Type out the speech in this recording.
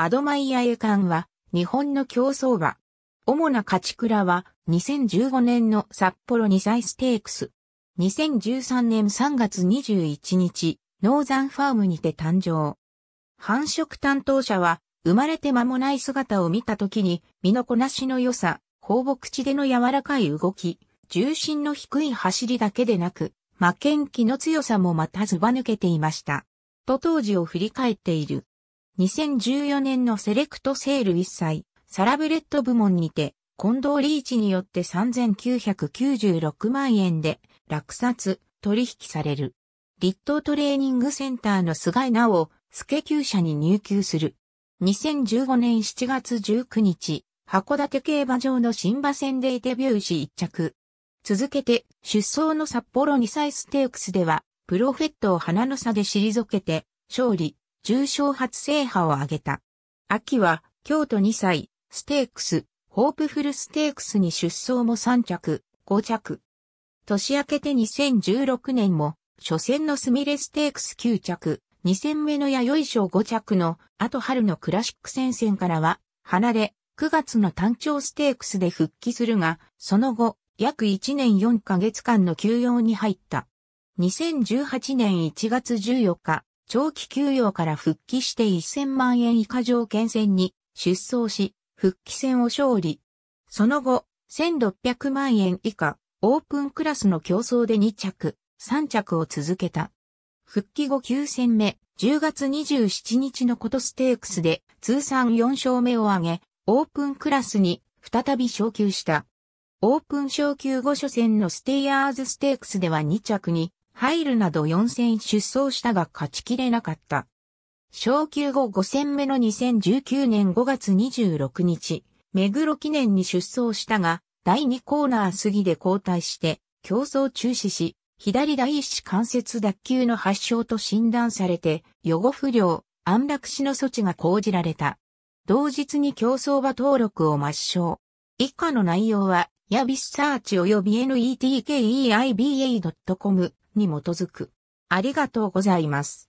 アドマイヤカンは日本の競争馬。主な勝ち倉は2015年の札幌2歳ステークス。2013年3月21日、ノーザンファームにて誕生。繁殖担当者は生まれて間もない姿を見た時に身のこなしの良さ、放牧地での柔らかい動き、重心の低い走りだけでなく、魔剣気の強さもまたずば抜けていました。と当時を振り返っている。2014年のセレクトセール一切、サラブレッド部門にて、近藤リーチによって3996万円で落札、取引される。立東トレーニングセンターの菅井直、助級者に入級する。2015年7月19日、函館競馬場の新馬戦でデビューし一着。続けて、出走の札幌2歳ステークスでは、プロフェットを花の差で退けて、勝利。重賞初制覇を挙げた。秋は、京都2歳、ステークス、ホープフルステークスに出走も3着、5着。年明けて2016年も、初戦のスミレステークス9着、2戦目の弥生賞5着の、あと春のクラシック戦線からは、離れ、9月の単調ステークスで復帰するが、その後、約1年4ヶ月間の休養に入った。2018年1月14日、長期休養から復帰して1000万円以下条件戦に出走し、復帰戦を勝利。その後、1600万円以下、オープンクラスの競争で2着、3着を続けた。復帰後9戦目、10月27日のことステークスで通算4勝目を挙げ、オープンクラスに再び昇級した。オープン昇級後初戦のステイヤーズステークスでは2着に入るなど4戦出走したが勝ちきれなかった。昇級後5戦目の2019年5月26日、目黒記念に出走したが、第2コーナー過ぎで交代して、競争中止し、左第一子関節脱臼の発症と診断されて、予後不良、安楽死の措置が講じられた。同日に競争場登録を抹消。以下の内容は、ヤビスサーチ及び netkeeiba.com に基づく。ありがとうございます。